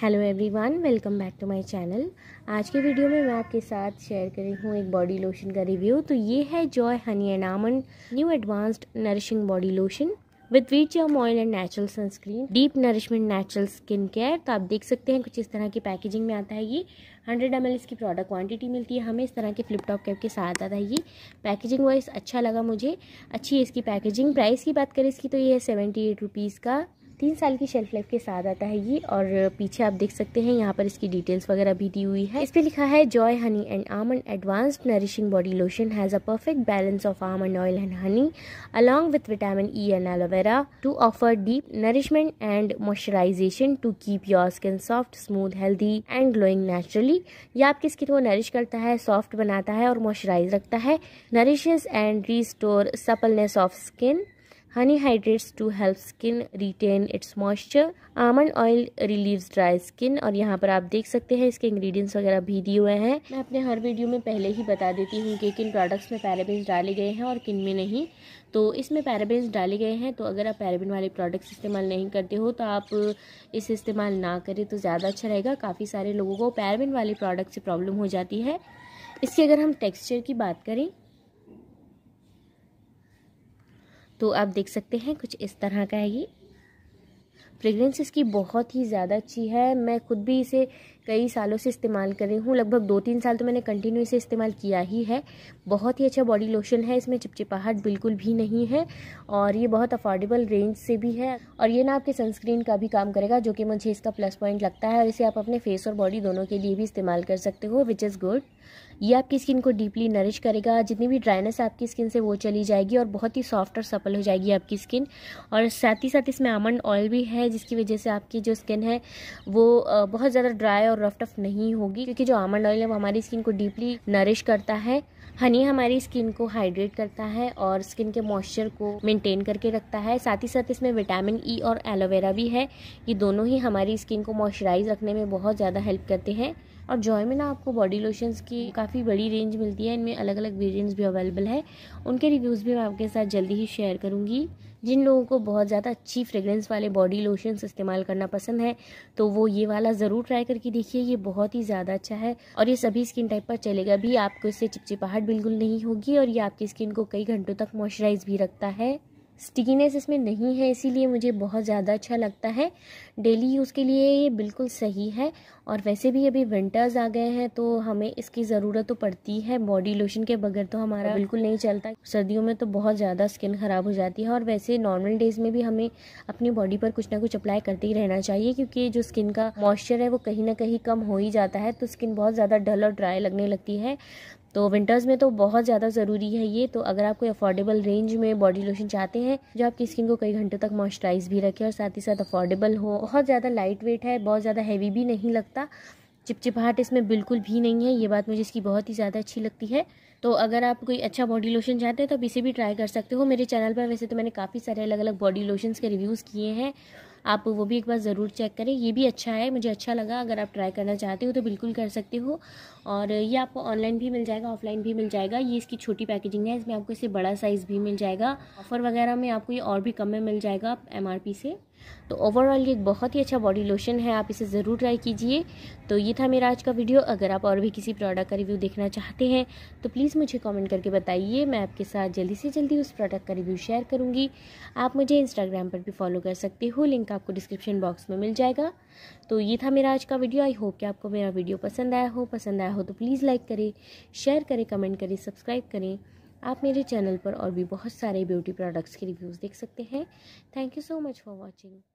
Hello everyone welcome back to my channel आज के video में मैं आपके साथ शेयर कर रही हूँ एक बॉडी लोशन का रिव्यू तो ये है Joy honey and almond new advanced nourishing body lotion with wheat germ oil and natural sunscreen deep nourishment natural skin care तो आप देख सकते हैं कुछ इस तरह की पैकेजिंग में आता है ये हंड्रेड एम इसकी प्रोडक्ट क्वांटिटी मिलती है हमें इस तरह के फ्लिपटॉप कैप के साथ आता है ये पैकेजिंग वाइज अच्छा लगा मुझे अच्छी है इसकी पैकेजिंग प्राइस की बात करें इसकी तो ये है सेवेंटी एट रुपीज़ का तीन साल की शेल्फ लाइफ के साथ आता है ये और पीछे आप देख सकते हैं यहाँ पर इसकी डिटेल्स वगैरह भी दी हुई है इस पे लिखा है Joy honey and almond advanced nourishing body lotion has a perfect balance of almond oil and honey along with vitamin E and aloe vera to offer deep nourishment and moisturisation to keep your skin soft smooth healthy and glowing naturally यह आपकी skin को nourish करता है soft बनाता है और moisturise रखता है nourishes and restore suppleness of skin honey hydrates to help skin retain its moisture almond oil relieves dry skin और यहाँ पर आप देख सकते हैं इसके इंग्रेडिएंट्स वगैरह भी दिए हुए हैं मैं अपने हर वीडियो में पहले ही बता देती हूँ कि किन प्रोडक्ट्स में पैराबेंस डाले गए हैं और किन में नहीं तो इसमें पैराबेंस डाले गए हैं तो अगर आप पैराबिन वाले प्रोडक्ट्स इस्तेमाल नहीं करते हो तो आप इसे इस्तेमाल ना करें तो ज़्यादा अच्छा रहेगा काफ़ी सारे लोगों को पैराबिन वाले प्रोडक्ट से प्रॉब्लम हो जाती है इसकी अगर हम टेक्स्चर की बात करें तो आप देख सकते हैं कुछ इस तरह का है ये फ्रेगरेंस इसकी बहुत ही ज़्यादा अच्छी है मैं खुद भी इसे कई सालों से इस्तेमाल कर रही हूँ लगभग दो तीन साल तो मैंने कंटिन्यू इसे इस्तेमाल किया ही है बहुत ही अच्छा बॉडी लोशन है इसमें चिपचिपाहट बिल्कुल भी नहीं है और ये बहुत अफोर्डेबल रेंज से भी है और ये ना आपके सनस्क्रीन का भी काम करेगा जो कि मुझे इसका प्लस पॉइंट लगता है और इसे आप अपने फेस और बॉडी दोनों के लिए भी इस्तेमाल कर सकते हो विच इज़ गुड ये आपकी स्किन को डीपली नरिश करेगा जितनी भी ड्राइनेस आपकी स्किन से वो चली जाएगी और बहुत ही सॉफ्ट और सफल हो जाएगी आपकी स्किन और साथ ही साथ इसमें आमंड ऑयल भी है जिसकी वजह से आपकी जो स्किन है वो बहुत ज़्यादा ड्राई और रफ टफ नहीं होगी क्योंकि जो आमंड ऑयल है वो हमारी स्किन को डीपली नरिश करता है हनी हमारी स्किन को हाइड्रेट करता है और स्किन के मॉइस्चर को मेंटेन करके रखता है साथ ही साथ इसमें विटामिन ई e और एलोवेरा भी है ये दोनों ही हमारी स्किन को मॉइस्चराइज रखने में बहुत ज़्यादा हेल्प करते हैं और जॉय में ना आपको बॉडी लोशंस की काफ़ी बड़ी रेंज मिलती है इनमें अलग अलग वेरियंट्स भी अवेलेबल है उनके रिव्यूज़ भी मैं आपके साथ जल्दी ही शेयर करूँगी जिन लोगों को बहुत ज़्यादा अच्छी फ्रेगरेंस वाले बॉडी लोशंस इस्तेमाल करना पसंद है तो वो ये वाला ज़रूर ट्राई करके देखिए ये बहुत ही ज़्यादा अच्छा है और ये सभी स्किन टाइप पर चलेगा भी आपको इससे चिपचिपाहट बिल्कुल नहीं होगी और ये आपकी स्किन को कई घंटों तक मॉइस्चराइज भी रखता है स्टिकीनेस इसमें नहीं है इसीलिए मुझे बहुत ज़्यादा अच्छा लगता है डेली यूज़ के लिए ये बिल्कुल सही है और वैसे भी अभी विंटर्स आ गए हैं तो हमें इसकी ज़रूरत तो पड़ती है बॉडी लोशन के बगैर तो हमारा हाँ। बिल्कुल नहीं चलता सर्दियों में तो बहुत ज़्यादा स्किन ख़राब हो जाती है और वैसे नॉर्मल डेज़ में भी हमें अपनी बॉडी पर कुछ ना कुछ अप्लाई करते ही रहना चाहिए क्योंकि जो स्किन का मॉइस्चर है वो कहीं ना कहीं कम हो ही जाता है तो स्किन बहुत ज़्यादा डल और ड्राई लगने लगती है तो विंटर्स में तो बहुत ज़्यादा ज़रूरी है ये तो अगर आप कोई अफोर्डेबल रेंज में बॉडी लोशन चाहते हैं जो आपकी स्किन को कई घंटों तक मॉइस्चराइज भी रखे और साथ ही साथ अफोर्डेबल हो बहुत ज़्यादा लाइट वेट है बहुत ज़्यादा हैवी भी नहीं लगता चिपचिपाहट इसमें बिल्कुल भी नहीं है ये बात मुझे इसकी बहुत ही ज़्यादा अच्छी लगती है तो अगर आप कोई अच्छा बॉडी लोशन चाहते हैं तो आप इसे भी ट्राई कर सकते हो मेरे चैनल पर वैसे तो मैंने काफ़ी सारे अलग अलग बॉडी लोशंस के रिव्यूज़ किए हैं आप वो भी एक बार ज़रूर चेक करें ये भी अच्छा है मुझे अच्छा लगा अगर आप ट्राई करना चाहते हो तो बिल्कुल कर सकते हो और ये आपको ऑनलाइन भी मिल जाएगा ऑफलाइन भी मिल जाएगा ये इसकी छोटी पैकेजिंग है इसमें आपको इसे बड़ा साइज़ भी मिल जाएगा ऑफ़र वगैरह में आपको ये और भी कम में मिल जाएगा एम से तो ओवरऑल ये एक बहुत ही अच्छा बॉडी लोशन है आप इसे ज़रूर ट्राई कीजिए तो ये था मेरा आज का वीडियो अगर आप और भी किसी प्रोडक्ट का रिव्यू देखना चाहते हैं तो प्लीज़ प्लीज़ मुझे कमेंट करके बताइए मैं आपके साथ जल्दी से जल्दी उस प्रोडक्ट का रिव्यू शेयर करूँगी आप मुझे इंस्टाग्राम पर भी फॉलो कर सकते हो लिंक आपको डिस्क्रिप्शन बॉक्स में मिल जाएगा तो ये था मेरा आज का वीडियो आई होप कि आपको मेरा वीडियो पसंद आया हो पसंद आया हो तो प्लीज़ लाइक करें शेयर करें कमेंट करें सब्सक्राइब करें आप मेरे चैनल पर और भी बहुत सारे ब्यूटी प्रोडक्ट्स के रिव्यूज़ देख सकते हैं thank you so much for watching